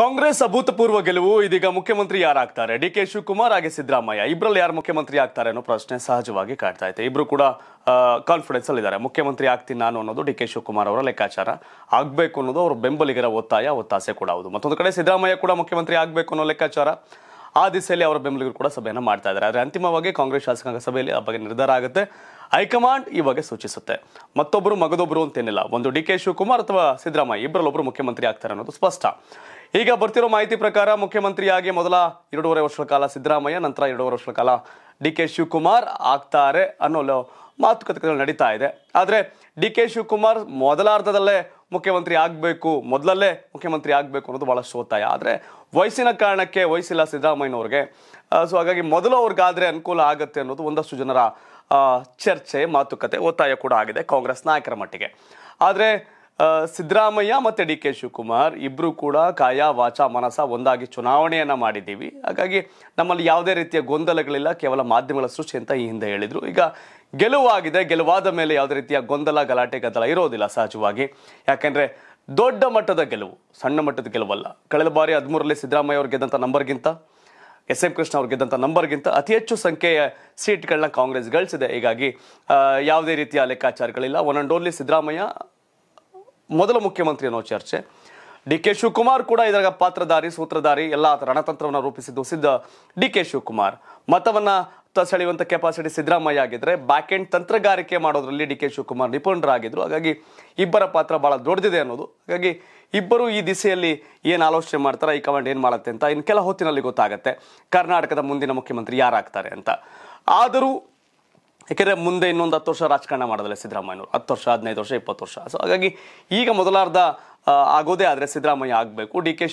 ಕಾಂಗ್ರೆಸ್ ಅಭೂತಪೂರ್ವ ಗೆಲುವು ಇದೀಗ ಮುಖ್ಯಮಂತ್ರಿ ಯಾರಾಗ್ತಾರೆ ಡಿ ಕೆ ಶಿವಕುಮಾರ್ ಹಾಗೆ ಸಿದ್ದರಾಮಯ್ಯ ಇಬ್ಬರಲ್ಲಿ ಯಾರು ಮುಖ್ಯಮಂತ್ರಿ ಆಗ್ತಾರೆ ಅನ್ನೋ ಪ್ರಶ್ನೆ ಸಹಜವಾಗಿ ಕಾಡ್ತಾ ಇದೆ ಇಬ್ರು ಕೂಡ ಕಾನ್ಫಿಡೆನ್ಸ್ ಅಲ್ಲಿ ಇದ್ದಾರೆ ಮುಖ್ಯಮಂತ್ರಿ ಆಗ್ತೀನಿ ನಾನು ಅನ್ನೋದು ಡಿ ಕೆ ಶಿವಕುಮಾರ್ ಅವರ ಲೆಕ್ಕಾಚಾರ ಆಗಬೇಕು ಅನ್ನೋದು ಅವರ ಬೆಂಬಲಿಗರ ಒತ್ತಾಯ ಒತ್ತಾಸೆ ಕೂಡ ಹೌದು ಮತ್ತೊಂದು ಕಡೆ ಸಿದ್ದರಾಮಯ್ಯ ಕೂಡ ಮುಖ್ಯಮಂತ್ರಿ ಆಗಬೇಕು ಅನ್ನೋ ಲೆಕ್ಕಾಚಾರ ಆ ದಿಸೆಯಲ್ಲಿ ಅವರ ಬೆಂಬಲಿಗರು ಕೂಡ ಸಭೆಯನ್ನು ಮಾಡ್ತಾ ಇದ್ದಾರೆ ಆದರೆ ಅಂತಿಮವಾಗಿ ಕಾಂಗ್ರೆಸ್ ಶಾಸಕಾಂಗ ಸಭೆಯಲ್ಲಿ ಆ ಬಗ್ಗೆ ನಿರ್ಧಾರ ಆಗುತ್ತೆ ಹೈಕಮಾಂಡ್ ಈ ಬಗ್ಗೆ ಸೂಚಿಸುತ್ತೆ ಮತ್ತೊಬ್ಬರು ಮಗದೊಬ್ಬರು ಅಂತೇನಿಲ್ಲ ಒಂದು ಡಿ ಕೆ ಶಿವಕುಮಾರ್ ಅಥವಾ ಸಿದ್ದರಾಮಯ್ಯ ಇಬ್ಬರಲ್ಲೊಬ್ಬರು ಮುಖ್ಯಮಂತ್ರಿ ಆಗ್ತಾರೆ ಅನ್ನೋದು ಸ್ಪಷ್ಟ ಈಗ ಬರ್ತಿರೋ ಮಾಹಿತಿ ಪ್ರಕಾರ ಮುಖ್ಯಮಂತ್ರಿಯಾಗಿ ಮೊದಲ ಎರಡೂವರೆ ವರ್ಷಗಳ ಕಾಲ ಸಿದ್ದರಾಮಯ್ಯ ನಂತರ ಎರಡೂವರೆ ವರ್ಷಗಳ ಕಾಲ ಡಿ ಕೆ ಶಿವಕುಮಾರ್ ಆಗ್ತಾರೆ ಅನ್ನೋ ಮಾತುಕತೆಗಳು ನಡೀತಾ ಇದೆ ಆದರೆ ಡಿ ಕೆ ಶಿವಕುಮಾರ್ ಮೊದಲಾರ್ಧದಲ್ಲೇ ಮುಖ್ಯಮಂತ್ರಿ ಆಗಬೇಕು ಮೊದಲಲ್ಲೇ ಮುಖ್ಯಮಂತ್ರಿ ಆಗಬೇಕು ಅನ್ನೋದು ಭಾಳಷ್ಟು ಒತ್ತಾಯ ಆದರೆ ವಯಸ್ಸಿನ ಕಾರಣಕ್ಕೆ ವಯಸ್ಸಿಲ್ಲ ಸಿದ್ದರಾಮಯ್ಯನವ್ರಿಗೆ ಸೊ ಹಾಗಾಗಿ ಮೊದಲು ಅವ್ರಿಗಾದರೆ ಅನುಕೂಲ ಆಗುತ್ತೆ ಅನ್ನೋದು ಒಂದಷ್ಟು ಜನರ ಚರ್ಚೆ ಮಾತುಕತೆ ಒತ್ತಾಯ ಕೂಡ ಆಗಿದೆ ಕಾಂಗ್ರೆಸ್ ನಾಯಕರ ಮಟ್ಟಿಗೆ ಆದರೆ ಸಿದ್ದರಾಮಯ್ಯ ಮತ್ತು ಡಿ ಕೆ ಶಿವಕುಮಾರ್ ಇಬ್ಬರು ಕೂಡ ಕಾಯ ವಾಚ ಮನಸ ಒಂದಾಗಿ ಚುನಾವಣೆಯನ್ನು ಮಾಡಿದ್ದೀವಿ ಹಾಗಾಗಿ ನಮ್ಮಲ್ಲಿ ಯಾವುದೇ ರೀತಿಯ ಗೊಂದಲಗಳಿಲ್ಲ ಕೇವಲ ಮಾಧ್ಯಮಗಳ ಸೃಷ್ಟಿ ಅಂತ ಈ ಹಿಂದೆ ಹೇಳಿದರು ಈಗ ಗೆಲುವಾಗಿದೆ ಗೆಲುವಾದ ಮೇಲೆ ಯಾವುದೇ ರೀತಿಯ ಗೊಂದಲ ಗಲಾಟೆ ಗದ್ದಲ ಇರೋದಿಲ್ಲ ಸಹಜವಾಗಿ ಯಾಕೆಂದರೆ ದೊಡ್ಡ ಮಟ್ಟದ ಗೆಲುವು ಸಣ್ಣ ಮಟ್ಟದ ಗೆಲುವಲ್ಲ ಕಳೆದ ಬಾರಿ ಹದಿಮೂರರಲ್ಲಿ ಸಿದ್ದರಾಮಯ್ಯ ಅವ್ರು ಗೆದ್ದಂಥ ನಂಬರ್ಗಿಂತ ಎಸ್ ಎಂ ಕೃಷ್ಣ ಅವ್ರು ಗೆದ್ದಂಥ ನಂಬರ್ಗಿಂತ ಅತಿ ಹೆಚ್ಚು ಸಂಖ್ಯೆಯ ಸೀಟ್ಗಳನ್ನ ಕಾಂಗ್ರೆಸ್ ಗಳಿಸಿದೆ ಹೀಗಾಗಿ ಯಾವುದೇ ರೀತಿಯ ಲೆಕ್ಕಾಚಾರಗಳಿಲ್ಲ ಒನ್ ಅಂಡ್ ಓನ್ಲಿ ಸಿದ್ದರಾಮಯ್ಯ ಮೊದಲ ಮುಖ್ಯಮಂತ್ರಿ ಅನ್ನೋ ಚರ್ಚೆ ಡಿ ಕೆ ಶಿವಕುಮಾರ್ ಕೂಡ ಇದರ ಪಾತ್ರಧಾರಿ ಸೂತ್ರಧಾರಿ ಎಲ್ಲ ರಣತಂತ್ರವನ್ನು ರೂಪಿಸಿದ್ದು ಸಿದ್ಧ ಡಿ ಕೆ ಶಿವಕುಮಾರ್ ಮತವನ್ನ ಸೆಳೆಯುವಂತ ಕೆಪಾಸಿಟಿ ಸಿದ್ದರಾಮಯ್ಯ ಆಗಿದ್ರೆ ಬ್ಯಾಕ್ ಎಂಡ್ ತಂತ್ರಗಾರಿಕೆ ಮಾಡೋದ್ರಲ್ಲಿ ಡಿ ಕೆ ಶಿವಕುಮಾರ್ ನಿಪುಣರಾಗಿದ್ರು ಹಾಗಾಗಿ ಇಬ್ಬರ ಪಾತ್ರ ಬಹಳ ದೊಡ್ಡದಿದೆ ಅನ್ನೋದು ಹಾಗಾಗಿ ಇಬ್ಬರು ಈ ದಿಸೆಯಲ್ಲಿ ಏನು ಆಲೋಚನೆ ಮಾಡ್ತಾರೆ ಈ ಕಮಾಂಡ್ ಏನು ಮಾಡುತ್ತೆ ಅಂತ ಇನ್ನು ಕೆಲ ಹೊತ್ತಿನಲ್ಲಿ ಗೊತ್ತಾಗುತ್ತೆ ಕರ್ನಾಟಕದ ಮುಂದಿನ ಮುಖ್ಯಮಂತ್ರಿ ಯಾರಾಗ್ತಾರೆ ಅಂತ ಆದರೂ ಯಾಕೆಂದ್ರೆ ಮುಂದೆ ಇನ್ನೊಂದು ಹತ್ತು ವರ್ಷ ರಾಜಕಾರಣ ಮಾಡಿದ್ರೆ ಸಿದ್ದರಾಮಯ್ಯನವರು ಹತ್ತು ವರ್ಷ ಹದಿನೈದು ವರ್ಷ ಇಪ್ಪತ್ತು ವರ್ಷ ಸೊ ಹಾಗಾಗಿ ಈಗ ಮೊದಲಾರ್ಧ ಆಗೋದೇ ಆದರೆ ಸಿದ್ದರಾಮಯ್ಯ ಆಗಬೇಕು ಡಿ ಕೆ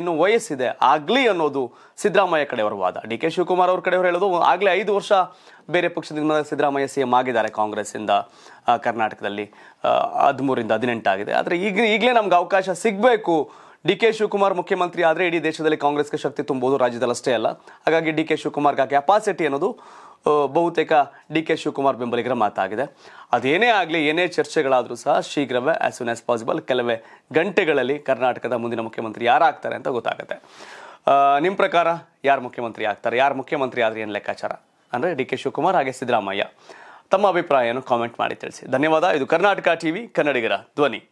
ಇನ್ನೂ ವಯಸ್ಸಿದೆ ಆಗಲಿ ಅನ್ನೋದು ಸಿದ್ದರಾಮಯ್ಯ ಕಡೆಯವರ ವಾದ ಡಿ ಕೆ ಶಿವಕುಮಾರ್ ಅವ್ರ ಕಡೆಯವರು ಹೇಳೋದು ಆಗಲೇ ಐದು ವರ್ಷ ಬೇರೆ ಪಕ್ಷದಿಂದ ಸಿದ್ದರಾಮಯ್ಯ ಸಿ ಎಂ ಆಗಿದ್ದಾರೆ ಕಾಂಗ್ರೆಸ್ಸಿಂದ ಕರ್ನಾಟಕದಲ್ಲಿ ಹದಿಮೂರಿಂದ ಹದಿನೆಂಟಾಗಿದೆ ಆದರೆ ಈಗ ಈಗಲೇ ನಮ್ಗೆ ಅವಕಾಶ ಸಿಗಬೇಕು ಡಿ ಕೆ ಶಿವಕುಮಾರ್ ಮುಖ್ಯಮಂತ್ರಿ ಆದರೆ ಇಡೀ ದೇಶದಲ್ಲಿ ಕಾಂಗ್ರೆಸ್ಗೆ ಶಕ್ತಿ ತುಂಬೋದು ರಾಜ್ಯದಲ್ಲಷ್ಟೇ ಅಲ್ಲ ಹಾಗಾಗಿ ಡಿ ಕೆ ಶಿವಕುಮಾರ್ಗೆ ಆ ಕೆಪಾಸಿಟಿ ಅನ್ನೋದು ಬಹುತೇಕ ಡಿ ಕೆ ಶಿವಕುಮಾರ್ ಬೆಂಬಲಿಗರ ಮಾತಾಗಿದೆ ಅದೇನೇ ಆಗಲಿ ಏನೇ ಚರ್ಚೆಗಳಾದರೂ ಸಹ ಶೀಘ್ರವೇ ಆಸ್ ಸೂನ್ ಆ್ಯಸ್ ಪಾಸಿಬಲ್ ಕೆಲವೇ ಗಂಟೆಗಳಲ್ಲಿ ಕರ್ನಾಟಕದ ಮುಂದಿನ ಮುಖ್ಯಮಂತ್ರಿ ಯಾರಾಗ್ತಾರೆ ಅಂತ ಗೊತ್ತಾಗುತ್ತೆ ನಿಮ್ಮ ಪ್ರಕಾರ ಯಾರು ಮುಖ್ಯಮಂತ್ರಿ ಆಗ್ತಾರೆ ಯಾರು ಮುಖ್ಯಮಂತ್ರಿ ಆದರೆ ಏನು ಲೆಕ್ಕಾಚಾರ ಅಂದರೆ ಡಿ ಕೆ ಶಿವಕುಮಾರ್ ಹಾಗೆ ಸಿದ್ದರಾಮಯ್ಯ ತಮ್ಮ ಅಭಿಪ್ರಾಯವನ್ನು ಕಾಮೆಂಟ್ ಮಾಡಿ ತಿಳಿಸಿ ಧನ್ಯವಾದ ಇದು ಕರ್ನಾಟಕ ವಿ ಕನ್ನಡಿಗರ ಧ್ವನಿ